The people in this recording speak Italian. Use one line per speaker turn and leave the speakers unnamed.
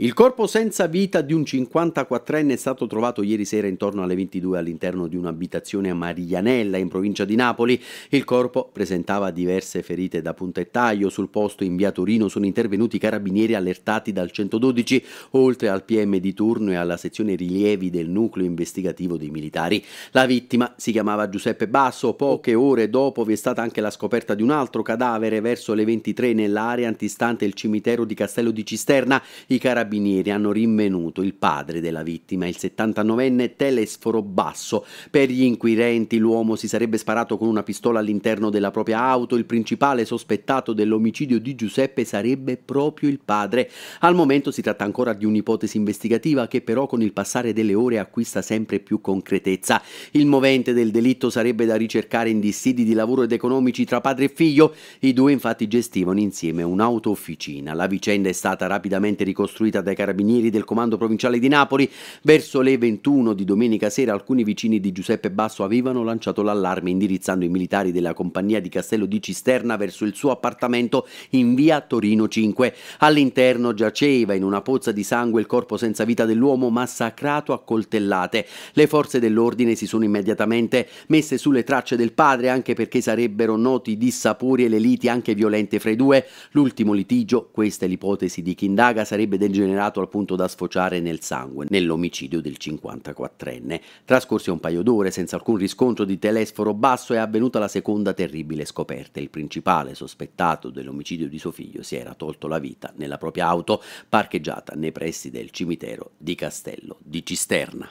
Il corpo senza vita di un 54enne è stato trovato ieri sera intorno alle 22 all'interno di un'abitazione a Marianella in provincia di Napoli. Il corpo presentava diverse ferite da puntettaio. Sul posto in via Torino sono intervenuti i carabinieri allertati dal 112, oltre al PM di turno e alla sezione rilievi del nucleo investigativo dei militari. La vittima si chiamava Giuseppe Basso. Poche ore dopo vi è stata anche la scoperta di un altro cadavere verso le 23 nell'area antistante il cimitero di Castello di Cisterna. I carabinieri carabinieri hanno rinvenuto il padre della vittima, il 79enne Telesforo Basso. Per gli inquirenti l'uomo si sarebbe sparato con una pistola all'interno della propria auto. Il principale sospettato dell'omicidio di Giuseppe sarebbe proprio il padre. Al momento si tratta ancora di un'ipotesi investigativa che però con il passare delle ore acquista sempre più concretezza. Il movente del delitto sarebbe da ricercare in dissidi di lavoro ed economici tra padre e figlio. I due infatti gestivano insieme un'autofficina. La vicenda è stata rapidamente ricostruita eseguita dai carabinieri del comando provinciale di Napoli. Verso le 21 di domenica sera alcuni vicini di Giuseppe Basso avevano lanciato l'allarme indirizzando i militari della compagnia di Castello di Cisterna verso il suo appartamento in via Torino 5. All'interno giaceva in una pozza di sangue il corpo senza vita dell'uomo massacrato a coltellate. Le forze dell'ordine si sono immediatamente messe sulle tracce del padre anche perché sarebbero noti dissapori e le liti anche violente fra i due. L'ultimo litigio, questa è l'ipotesi di chi indaga, sarebbe del degenerato degenerato al punto da sfociare nel sangue nell'omicidio del 54enne. Trascorse un paio d'ore senza alcun riscontro di telesforo basso è avvenuta la seconda terribile scoperta. Il principale sospettato dell'omicidio di suo figlio si era tolto la vita nella propria auto parcheggiata nei pressi del cimitero di Castello di Cisterna.